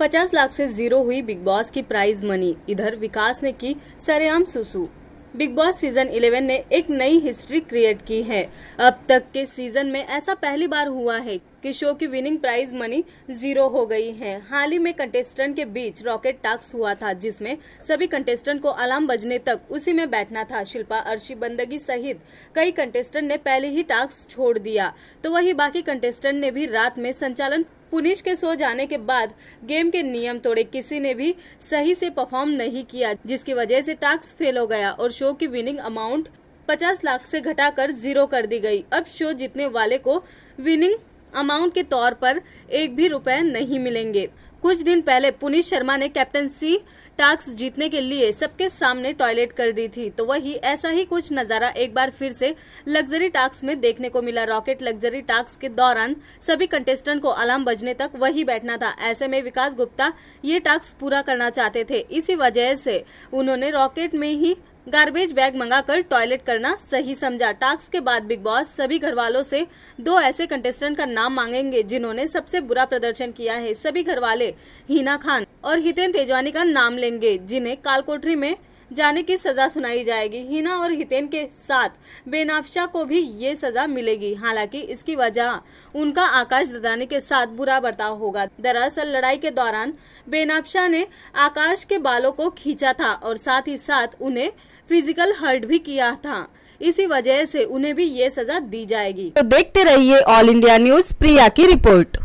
50 लाख से जीरो हुई Bigg Boss की प्राइज मनी इधर विकास ने की सरेआम सुसु बिग बॉस सीजन 11 ने एक नई हिस्ट्री क्रिएट की है अब तक के सीजन में ऐसा पहली बार हुआ है कि शो की विनिंग प्राइज मनी जीरो हो गई है हाल ही में कंटेस्टेंट के बीच रॉकेट टास्क हुआ था जिसमें सभी कंटेस्टेंट को अलार्म बजने तक उसी में बैठना था शिल्पा अर्शी बंदगी सहित कई कंटेस्टेंट ने पहले ही टास्क छोड़ दिया तो वही बाकी कंटेस्टेंट ने भी रात में संचालन पुनिश के सो जाने के बाद गेम के नियम तोड़े किसी ने भी सही से परफॉर्म नहीं किया जिसकी वजह से टास्क फेल हो गया और शो की विनिंग अमाउंट पचास लाख से घटाकर जीरो कर दी गई अब शो जीतने वाले को विनिंग अमाउंट के तौर पर एक भी रुपए नहीं मिलेंगे कुछ दिन पहले पुनीत शर्मा ने कैप्टनसी टास्क जीतने के लिए सबके सामने टॉयलेट कर दी थी तो वही ऐसा ही कुछ नजारा एक बार फिर से लग्जरी टास्क में देखने को मिला रॉकेट लग्जरी टास्क के दौरान सभी कंटेस्टेंट को अलार्म बजने तक वही बैठना था ऐसे में विकास गुप्ता ये टास्क पूरा करना चाहते थे इसी वजह से उन्होंने रॉकेट में ही गार्बेज बैग मंगाकर टॉयलेट करना सही समझा टास्क के बाद बिग बॉस सभी घर वालों से दो ऐसे कंटेस्टेंट का नाम मांगेंगे जिन्होंने सबसे बुरा प्रदर्शन किया है सभी घर वाले हिना खान और हितेन तेजवानी का नाम लेंगे जिन्हें कालकोठरी में जाने की सजा सुनाई जाएगी हिना और हितेन के साथ बेनाफशा को भी ये सजा मिलेगी हालांकि इसकी वजह उनका आकाश ददानी के साथ बुरा बर्ताव होगा दरअसल लड़ाई के दौरान बेनाफशा ने आकाश के बालों को खींचा था और साथ ही साथ उन्हें फिजिकल हर्ट भी किया था इसी वजह से उन्हें भी ये सजा दी जाएगी तो देखते रहिए ऑल इंडिया न्यूज प्रिया की रिपोर्ट